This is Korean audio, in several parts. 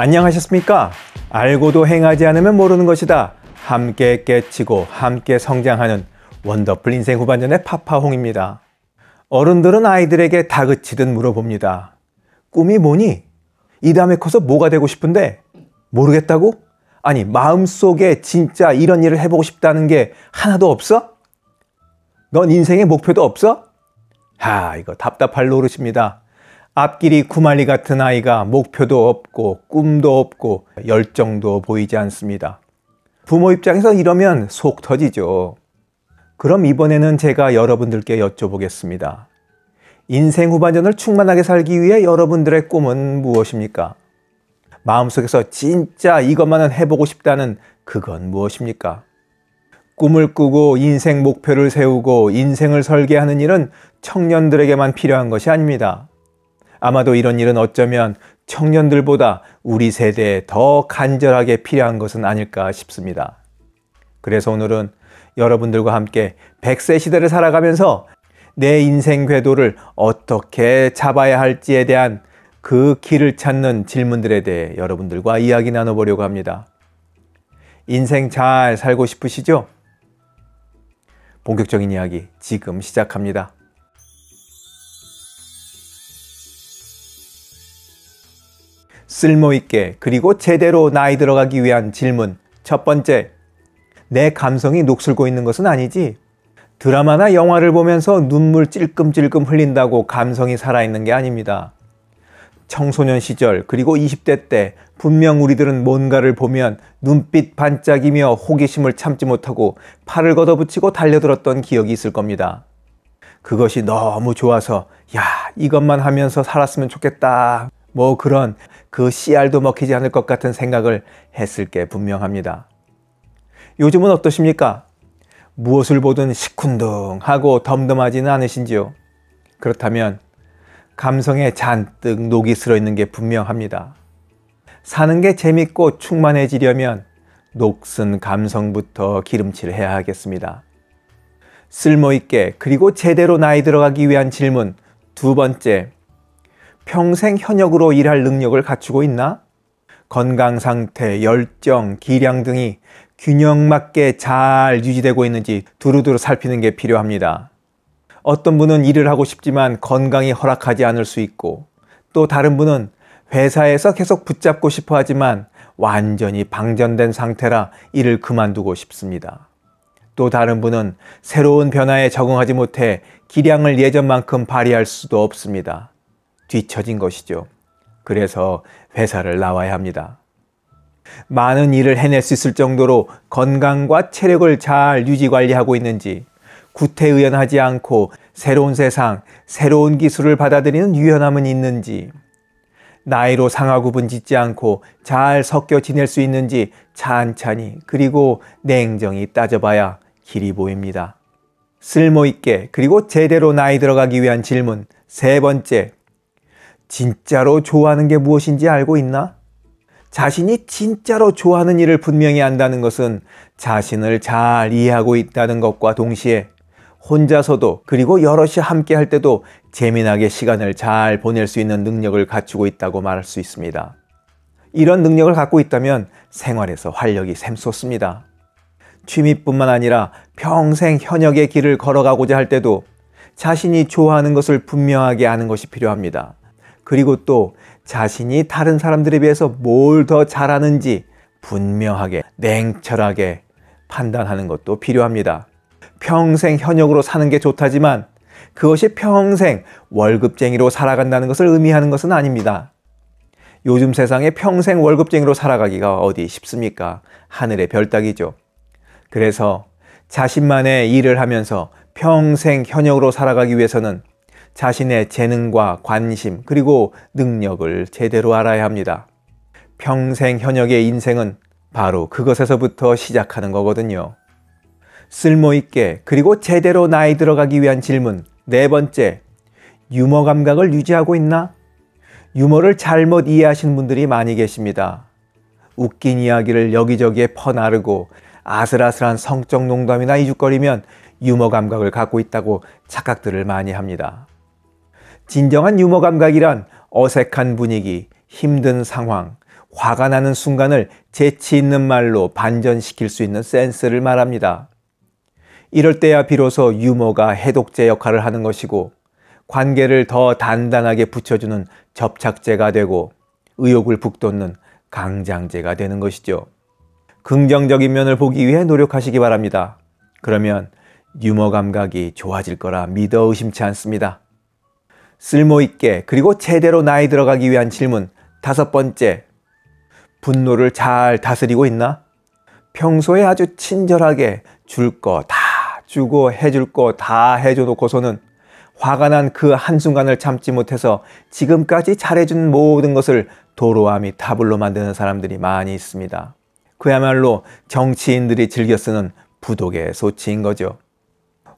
안녕하셨습니까? 알고도 행하지 않으면 모르는 것이다. 함께 깨치고 함께 성장하는 원더풀 인생 후반전의 파파홍입니다. 어른들은 아이들에게 다그치듯 물어봅니다. 꿈이 뭐니? 이 다음에 커서 뭐가 되고 싶은데? 모르겠다고? 아니, 마음속에 진짜 이런 일을 해보고 싶다는 게 하나도 없어? 넌 인생의 목표도 없어? 하, 이거 답답할 노릇입니다. 앞길이 구말리 같은 아이가 목표도 없고 꿈도 없고 열정도 보이지 않습니다. 부모 입장에서 이러면 속 터지죠. 그럼 이번에는 제가 여러분들께 여쭤보겠습니다. 인생 후반전을 충만하게 살기 위해 여러분들의 꿈은 무엇입니까? 마음속에서 진짜 이것만은 해보고 싶다는 그건 무엇입니까? 꿈을 꾸고 인생 목표를 세우고 인생을 설계하는 일은 청년들에게만 필요한 것이 아닙니다. 아마도 이런 일은 어쩌면 청년들보다 우리 세대에 더 간절하게 필요한 것은 아닐까 싶습니다. 그래서 오늘은 여러분들과 함께 100세 시대를 살아가면서 내 인생 궤도를 어떻게 잡아야 할지에 대한 그 길을 찾는 질문들에 대해 여러분들과 이야기 나눠보려고 합니다. 인생 잘 살고 싶으시죠? 본격적인 이야기 지금 시작합니다. 쓸모있게 그리고 제대로 나이 들어가기 위한 질문. 첫 번째, 내 감성이 녹슬고 있는 것은 아니지. 드라마나 영화를 보면서 눈물 찔끔찔끔 흘린다고 감성이 살아있는 게 아닙니다. 청소년 시절 그리고 20대 때 분명 우리들은 뭔가를 보면 눈빛 반짝이며 호기심을 참지 못하고 팔을 걷어붙이고 달려들었던 기억이 있을 겁니다. 그것이 너무 좋아서 야 이것만 하면서 살았으면 좋겠다 뭐 그런 그 씨알도 먹히지 않을 것 같은 생각을 했을 게 분명합니다. 요즘은 어떠십니까? 무엇을 보든 시큰둥하고 덤덤하지는 않으신지요? 그렇다면 감성에 잔뜩 녹이 슬어 있는 게 분명합니다. 사는 게 재밌고 충만해지려면 녹슨 감성부터 기름칠해야 하겠습니다. 쓸모있게 그리고 제대로 나이 들어가기 위한 질문 두 번째 평생 현역으로 일할 능력을 갖추고 있나? 건강 상태, 열정, 기량 등이 균형 맞게 잘 유지되고 있는지 두루두루 살피는 게 필요합니다. 어떤 분은 일을 하고 싶지만 건강이 허락하지 않을 수 있고 또 다른 분은 회사에서 계속 붙잡고 싶어 하지만 완전히 방전된 상태라 일을 그만두고 싶습니다. 또 다른 분은 새로운 변화에 적응하지 못해 기량을 예전만큼 발휘할 수도 없습니다. 뒤처진 것이죠. 그래서 회사를 나와야 합니다. 많은 일을 해낼 수 있을 정도로 건강과 체력을 잘 유지 관리하고 있는지, 구태의연하지 않고 새로운 세상, 새로운 기술을 받아들이는 유연함은 있는지, 나이로 상하 구분 짓지 않고 잘 섞여 지낼 수 있는지 찬찬히 그리고 냉정히 따져봐야 길이 보입니다. 쓸모있게 그리고 제대로 나이 들어가기 위한 질문 세 번째 진짜로 좋아하는 게 무엇인지 알고 있나? 자신이 진짜로 좋아하는 일을 분명히 안다는 것은 자신을 잘 이해하고 있다는 것과 동시에 혼자서도 그리고 여럿이 함께 할 때도 재미나게 시간을 잘 보낼 수 있는 능력을 갖추고 있다고 말할 수 있습니다. 이런 능력을 갖고 있다면 생활에서 활력이 샘솟습니다. 취미뿐만 아니라 평생 현역의 길을 걸어가고자 할 때도 자신이 좋아하는 것을 분명하게 아는 것이 필요합니다. 그리고 또 자신이 다른 사람들에 비해서 뭘 더 잘하는지 분명하게 냉철하게 판단하는 것도 필요합니다. 평생 현역으로 사는 게 좋다지만 그것이 평생 월급쟁이로 살아간다는 것을 의미하는 것은 아닙니다. 요즘 세상에 평생 월급쟁이로 살아가기가 어디 쉽습니까? 하늘의 별 따기죠. 그래서 자신만의 일을 하면서 평생 현역으로 살아가기 위해서는 자신의 재능과 관심 그리고 능력을 제대로 알아야 합니다. 평생 현역의 인생은 바로 그것에서부터 시작하는 거거든요. 쓸모있게 그리고 제대로 나이 들어가기 위한 질문 네 번째 유머 감각을 유지하고 있나? 유머를 잘못 이해하시는 분들이 많이 계십니다. 웃긴 이야기를 여기저기에 퍼나르고 아슬아슬한 성적 농담이나 이죽거리면 유머 감각을 갖고 있다고 착각들을 많이 합니다. 진정한 유머 감각이란 어색한 분위기, 힘든 상황, 화가 나는 순간을 재치 있는 말로 반전시킬 수 있는 센스를 말합니다. 이럴 때야 비로소 유머가 해독제 역할을 하는 것이고 관계를 더 단단하게 붙여주는 접착제가 되고 의욕을 북돋는 강장제가 되는 것이죠. 긍정적인 면을 보기 위해 노력하시기 바랍니다. 그러면 유머 감각이 좋아질 거라 믿어 의심치 않습니다. 쓸모있게 그리고 제대로 나이 들어가기 위한 질문 다섯 번째 분노를 잘 다스리고 있나? 평소에 아주 친절하게 줄 거 다 주고 해줄 거 다 해줘 놓고서는 화가 난 그 한순간을 참지 못해서 지금까지 잘해준 모든 것을 도로함이 타블로 만드는 사람들이 많이 있습니다. 그야말로 정치인들이 즐겨 쓰는 부독의 소치인 거죠.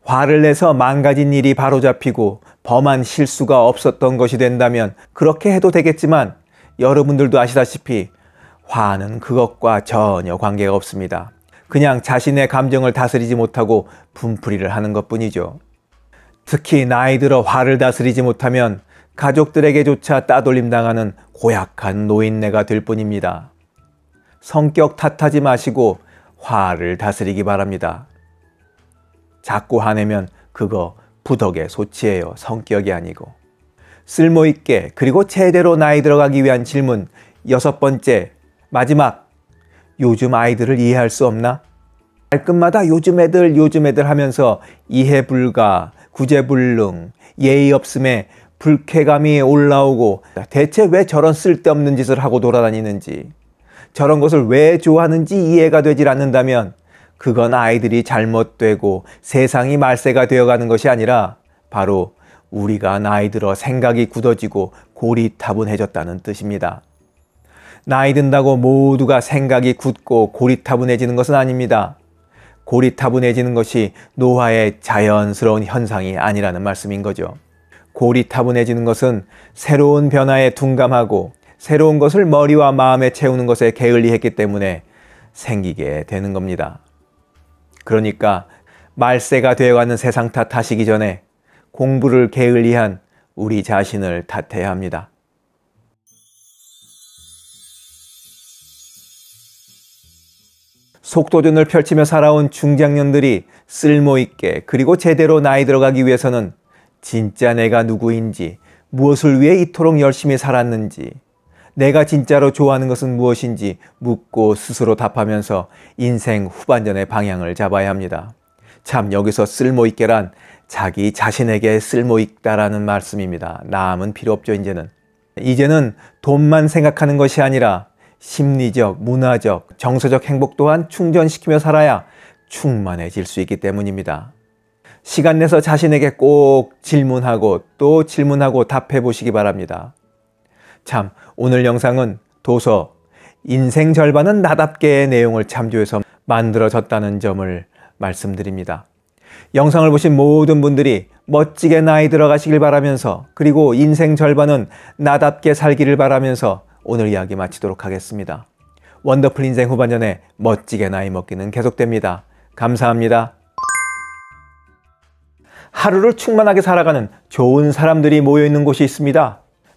화를 내서 망가진 일이 바로잡히고 범한 실수가 없었던 것이 된다면 그렇게 해도 되겠지만 여러분들도 아시다시피 화는 그것과 전혀 관계가 없습니다. 그냥 자신의 감정을 다스리지 못하고 분풀이를 하는 것 뿐이죠. 특히 나이 들어 화를 다스리지 못하면 가족들에게조차 따돌림 당하는 고약한 노인네가 될 뿐입니다. 성격 탓하지 마시고 화를 다스리기 바랍니다. 자꾸 화내면 그거 부덕의 소치예요. 성격이 아니고. 쓸모있게 그리고 제대로 나이 들어가기 위한 질문 여섯 번째 마지막 요즘 아이들을 이해할 수 없나? 발끝마다 요즘 애들 요즘 애들 하면서 이해 불가, 구제불능, 예의 없음에 불쾌감이 올라오고 대체 왜 저런 쓸데없는 짓을 하고 돌아다니는지 저런 것을 왜 좋아하는지 이해가 되질 않는다면 그건 아이들이 잘못되고 세상이 말세가 되어가는 것이 아니라 바로 우리가 나이 들어 생각이 굳어지고 고리타분해졌다는 뜻입니다. 나이 든다고 모두가 생각이 굳고 고리타분해지는 것은 아닙니다. 고리타분해지는 것이 노화의 자연스러운 현상이 아니라는 말씀인 거죠. 고리타분해지는 것은 새로운 변화에 둔감하고 새로운 것을 머리와 마음에 채우는 것에 게을리했기 때문에 생기게 되는 겁니다. 그러니까 말세가 되어가는 세상 탓하시기 전에 공부를 게을리한 우리 자신을 탓해야 합니다. 속도전을 펼치며 살아온 중장년들이 쓸모있게 그리고 제대로 나이 들어가기 위해서는 진짜 내가 누구인지 무엇을 위해 이토록 열심히 살았는지 내가 진짜로 좋아하는 것은 무엇인지 묻고 스스로 답하면서 인생 후반전의 방향을 잡아야 합니다. 참 여기서 쓸모있게란 자기 자신에게 쓸모있다라는 말씀입니다. 남은 필요 없죠 이제는. 이제는 돈만 생각하는 것이 아니라 심리적, 문화적, 정서적 행복 또한 충전시키며 살아야 충만해질 수 있기 때문입니다. 시간 내서 자신에게 꼭 질문하고 또 질문하고 답해 보시기 바랍니다. 참, 오늘 영상은 도서, 인생 절반은 나답게의 내용을 참조해서 만들어졌다는 점을 말씀드립니다. 영상을 보신 모든 분들이 멋지게 나이 들어가시길 바라면서 그리고 인생 절반은 나답게 살기를 바라면서 오늘 이야기 마치도록 하겠습니다. 원더풀 인생 후반전에 멋지게 나이 먹기는 계속됩니다. 감사합니다. 하루를 충만하게 살아가는 좋은 사람들이 모여있는 곳이 있습니다.